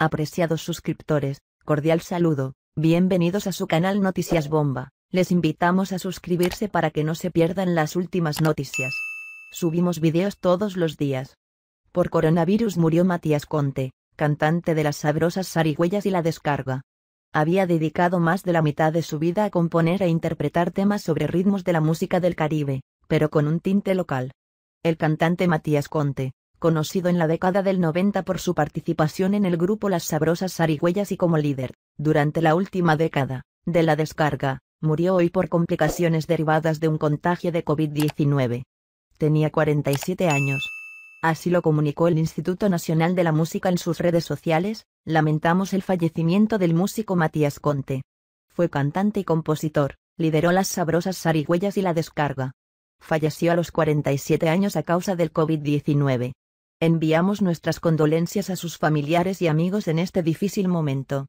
Apreciados suscriptores, cordial saludo, bienvenidos a su canal Noticias Bomba, les invitamos a suscribirse para que no se pierdan las últimas noticias. Subimos videos todos los días. Por coronavirus murió Matías Conte, cantante de las sabrosas Sarigüeyas y la descarga. Había dedicado más de la mitad de su vida a componer e interpretar temas sobre ritmos de la música del Caribe, pero con un tinte local. El cantante Matías Conte, conocido en la década del 90 por su participación en el grupo Las Sabrosas Sarigüeyas y como líder, durante la última década, de la descarga, murió hoy por complicaciones derivadas de un contagio de COVID-19. Tenía 47 años. Así lo comunicó el Instituto Nacional de la Música en sus redes sociales, lamentamos el fallecimiento del músico Matías Conte. Fue cantante y compositor, lideró las sabrosas Sarigüeyas y la descarga. Falleció a los 47 años a causa del COVID-19. Enviamos nuestras condolencias a sus familiares y amigos en este difícil momento.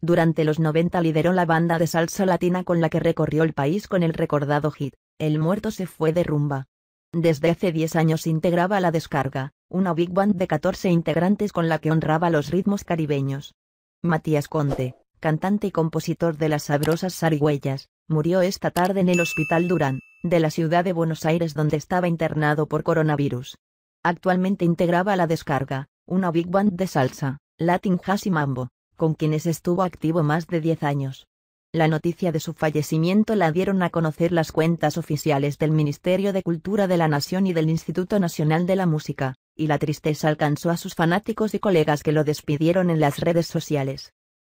Durante los 90 lideró la banda de salsa latina con la que recorrió el país con el recordado hit, El muerto se fue de rumba. Desde hace 10 años integraba La Descarga, una big band de 14 integrantes con la que honraba los ritmos caribeños. Matías Conte, cantante y compositor de las sabrosas Sarigüeyas, murió esta tarde en el Hospital Durán, de la ciudad de Buenos Aires donde estaba internado por coronavirus. Actualmente integraba La Descarga, una big band de salsa, Latin Jazz y Mambo, con quienes estuvo activo más de 10 años. La noticia de su fallecimiento la dieron a conocer las cuentas oficiales del Ministerio de Cultura de la Nación y del Instituto Nacional de la Música, y la tristeza alcanzó a sus fanáticos y colegas que lo despidieron en las redes sociales.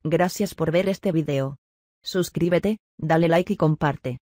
Gracias por ver este video. Suscríbete, dale like y comparte.